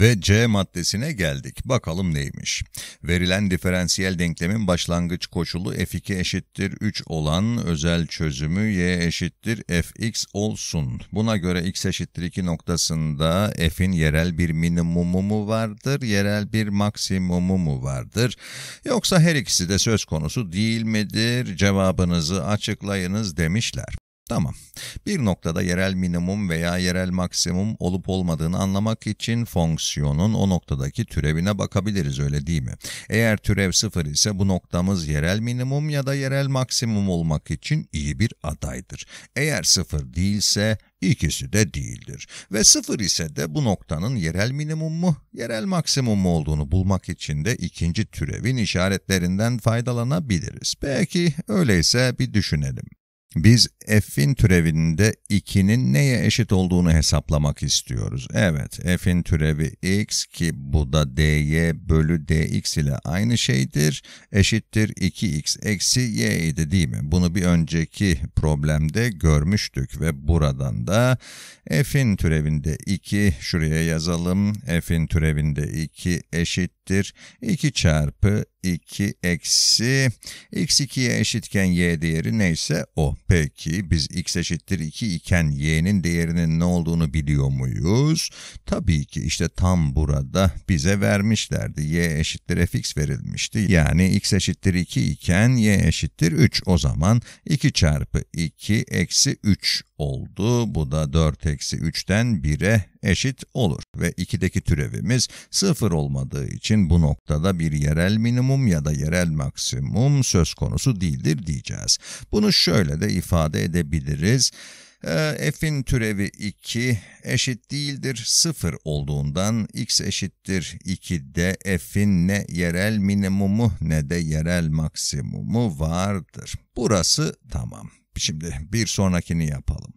Ve C maddesine geldik. Bakalım neymiş. Verilen diferansiyel denklemin başlangıç koşulu f2 eşittir 3 olan özel çözümü y eşittir fx olsun. Buna göre x eşittir 2 noktasında f'in yerel bir minimumu mu vardır, yerel bir maksimumu mu vardır? Yoksa her ikisi de söz konusu değil midir? Cevabınızı açıklayınız demişler. Tamam. Bir noktada yerel minimum veya yerel maksimum olup olmadığını anlamak için fonksiyonun o noktadaki türevine bakabiliriz öyle değil mi? Eğer türev sıfır ise bu noktamız yerel minimum ya da yerel maksimum olmak için iyi bir adaydır. Eğer sıfır değilse ikisi de değildir. Ve sıfır ise de bu noktanın yerel minimum mu, yerel maksimum mu olduğunu bulmak için de ikinci türevin işaretlerinden faydalanabiliriz. Peki öyleyse bir düşünelim. Biz f'in türevinde 2'nin neye eşit olduğunu hesaplamak istiyoruz. Evet, f'in türevi x ki bu da dy bölü dx ile aynı şeydir. Eşittir 2x eksi y idi değil mi? Bunu bir önceki problemde görmüştük ve buradan da f'in türevinde 2 şuraya yazalım. f'in türevinde 2 eşit eşittir. 2 çarpı 2 eksi x 2'ye eşitken y değeri neyse o. Peki biz x eşittir 2 iken y'nin değerinin ne olduğunu biliyor muyuz? Tabii ki işte tam burada bize vermişlerdi. y eşittir fx verilmişti. Yani x eşittir 2 iken y eşittir 3. O zaman 2 çarpı 2 eksi 3 oldu. Bu da 4 eksi 3'ten 1'e eşit olur. Ve 2'deki türevimiz 0 olmadığı için için bu noktada bir yerel minimum ya da yerel maksimum söz konusu değildir diyeceğiz. Bunu şöyle de ifade edebiliriz. Ee, f'in türevi 2 eşit değildir 0 olduğundan x eşittir 2'de F'in ne yerel minimumu ne de yerel maksimumu vardır. Burası tamam. Şimdi bir sonrakini yapalım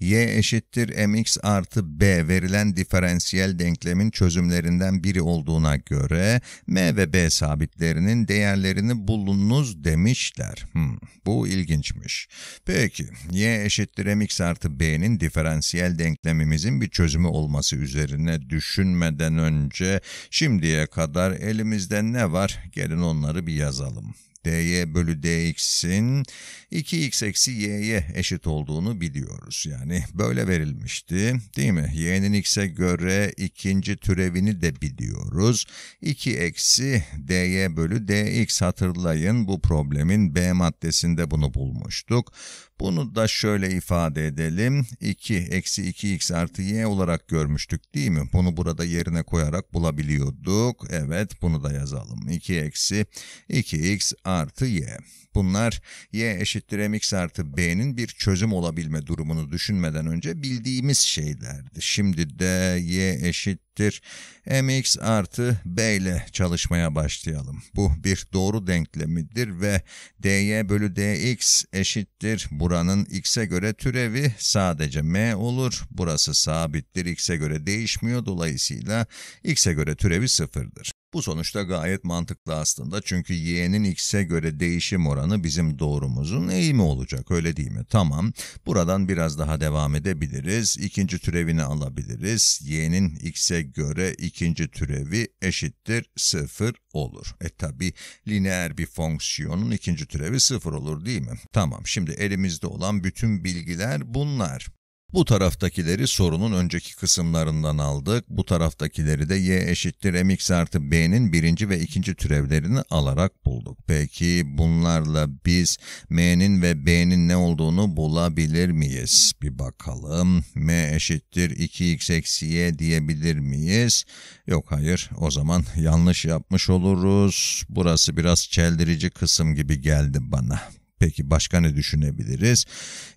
y eşittir mx artı b verilen diferansiyel denklemin çözümlerinden biri olduğuna göre m ve b sabitlerinin değerlerini bulunuz demişler. Hmm, bu ilginçmiş. Peki y eşittir mx artı b'nin diferansiyel denklemimizin bir çözümü olması üzerine düşünmeden önce şimdiye kadar elimizde ne var gelin onları bir yazalım dy bölü dx'in 2x eksi y'ye eşit olduğunu biliyoruz. Yani böyle verilmişti değil mi? y'nin x'e göre ikinci türevini de biliyoruz. 2 eksi dy bölü dx hatırlayın bu problemin b maddesinde bunu bulmuştuk. Bunu da şöyle ifade edelim. 2 eksi 2x artı y olarak görmüştük değil mi? Bunu burada yerine koyarak bulabiliyorduk. Evet bunu da yazalım. 2 eksi 2x artı artı y. Bunlar y eşittir mx artı b'nin bir çözüm olabilme durumunu düşünmeden önce bildiğimiz şeylerdi. Şimdi de y eşittir mx artı b ile çalışmaya başlayalım. Bu bir doğru denklemidir ve dy bölü dx eşittir buranın x'e göre türevi sadece m olur. Burası sabittir x'e göre değişmiyor dolayısıyla x'e göre türevi sıfırdır. Bu sonuçta gayet mantıklı aslında çünkü y'nin x'e göre değişim oranı bizim doğrumuzun eğimi olacak öyle değil mi? Tamam buradan biraz daha devam edebiliriz. İkinci türevini alabiliriz. y'nin x'e göre ikinci türevi eşittir 0 olur. E tabi lineer bir fonksiyonun ikinci türevi 0 olur değil mi? Tamam şimdi elimizde olan bütün bilgiler bunlar. Bu taraftakileri sorunun önceki kısımlarından aldık. Bu taraftakileri de y eşittir mx artı b'nin birinci ve ikinci türevlerini alarak bulduk. Peki bunlarla biz m'nin ve b'nin ne olduğunu bulabilir miyiz? Bir bakalım. m eşittir 2x eksi y diyebilir miyiz? Yok hayır. O zaman yanlış yapmış oluruz. Burası biraz çeldirici kısım gibi geldi bana. Peki başka ne düşünebiliriz?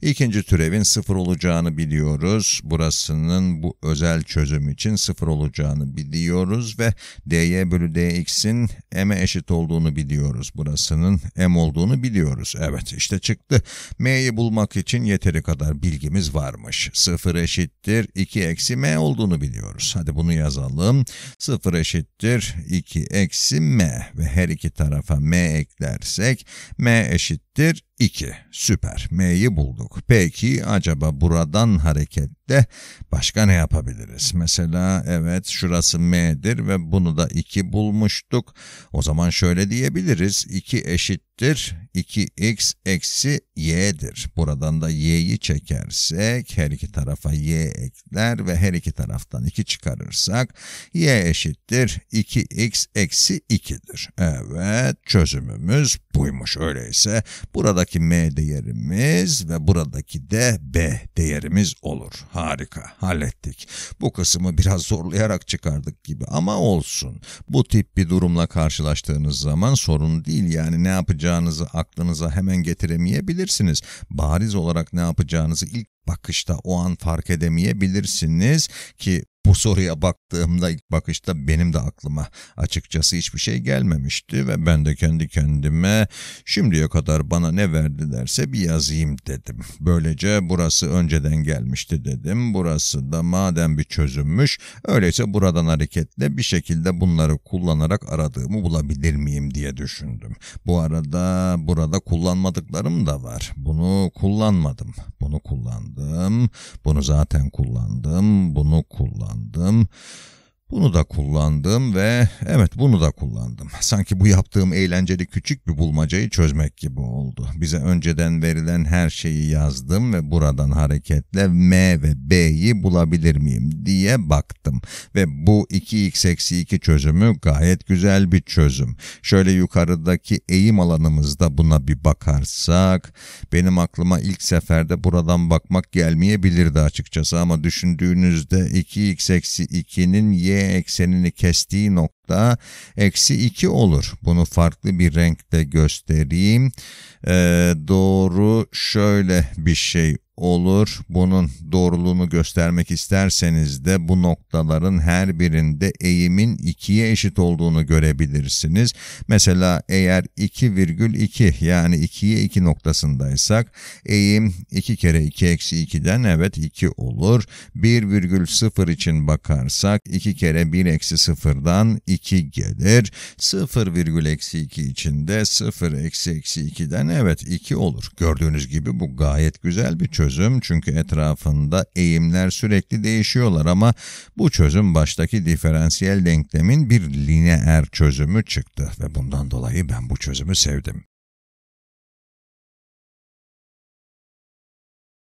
İkinci türevin sıfır olacağını biliyoruz. Burasının bu özel çözüm için sıfır olacağını biliyoruz ve dy bölü dx'in M'e eşit olduğunu biliyoruz. Burasının M olduğunu biliyoruz. Evet işte çıktı. M'yi bulmak için yeteri kadar bilgimiz varmış. 0 eşittir 2 eksi M olduğunu biliyoruz. Hadi bunu yazalım. 0 eşittir 2 eksi M ve her iki tarafa M eklersek M eşittir 2. Süper. M'yi bulduk. Peki acaba buradan hareket de başka ne yapabiliriz? Mesela evet şurası m'dir ve bunu da 2 bulmuştuk. O zaman şöyle diyebiliriz. 2 eşit eşittir 2x eksi y'dir. Buradan da y'yi çekersek her iki tarafa y ekler ve her iki taraftan 2 çıkarırsak y eşittir 2x eksi 2'dir. Evet çözümümüz buymuş. Öyleyse buradaki m değerimiz ve buradaki de b değerimiz olur. Harika hallettik. Bu kısmı biraz zorlayarak çıkardık gibi ama olsun. Bu tip bir durumla karşılaştığınız zaman sorun değil yani ne yapacağız yapacağınızı aklınıza hemen getiremeyebilirsiniz. Bariz olarak ne yapacağınızı ilk bakışta o an fark edemeyebilirsiniz ki bu soruya baktığımda ilk bakışta benim de aklıma açıkçası hiçbir şey gelmemişti ve ben de kendi kendime şimdiye kadar bana ne verdilerse bir yazayım dedim. Böylece burası önceden gelmişti dedim. Burası da madem bir çözümmüş öyleyse buradan hareketle bir şekilde bunları kullanarak aradığımı bulabilir miyim diye düşündüm. Bu arada burada kullanmadıklarım da var. Bunu kullanmadım. Bunu kullandım. Bunu zaten kullandım. Bunu kullandım Them. Bunu da kullandım ve evet bunu da kullandım. Sanki bu yaptığım eğlenceli küçük bir bulmacayı çözmek gibi oldu. Bize önceden verilen her şeyi yazdım ve buradan hareketle M ve B'yi bulabilir miyim diye baktım. Ve bu 2x eksi 2 çözümü gayet güzel bir çözüm. Şöyle yukarıdaki eğim alanımızda buna bir bakarsak benim aklıma ilk seferde buradan bakmak gelmeyebilirdi açıkçası ama düşündüğünüzde 2x eksi 2'nin y eksenini kestiği nokta eksi 2 olur. Bunu farklı bir renkte göstereyim. Ee, doğru şöyle bir şey olur. Bunun doğruluğunu göstermek isterseniz de bu noktaların her birinde eğimin 2'ye eşit olduğunu görebilirsiniz. Mesela eğer 2,2 yani 2'ye 2 noktasındaysak eğim 2 kere 2 eksi 2'den evet 2 olur. 1,0 için bakarsak 2 kere 1 eksi 0'dan 2 gelir. 0, eksi 2 için 0 eksi eksi 2'den evet 2 olur. Gördüğünüz gibi bu gayet güzel bir çözüm çözüm çünkü etrafında eğimler sürekli değişiyorlar ama bu çözüm baştaki diferansiyel denklemin bir lineer çözümü çıktı ve bundan dolayı ben bu çözümü sevdim.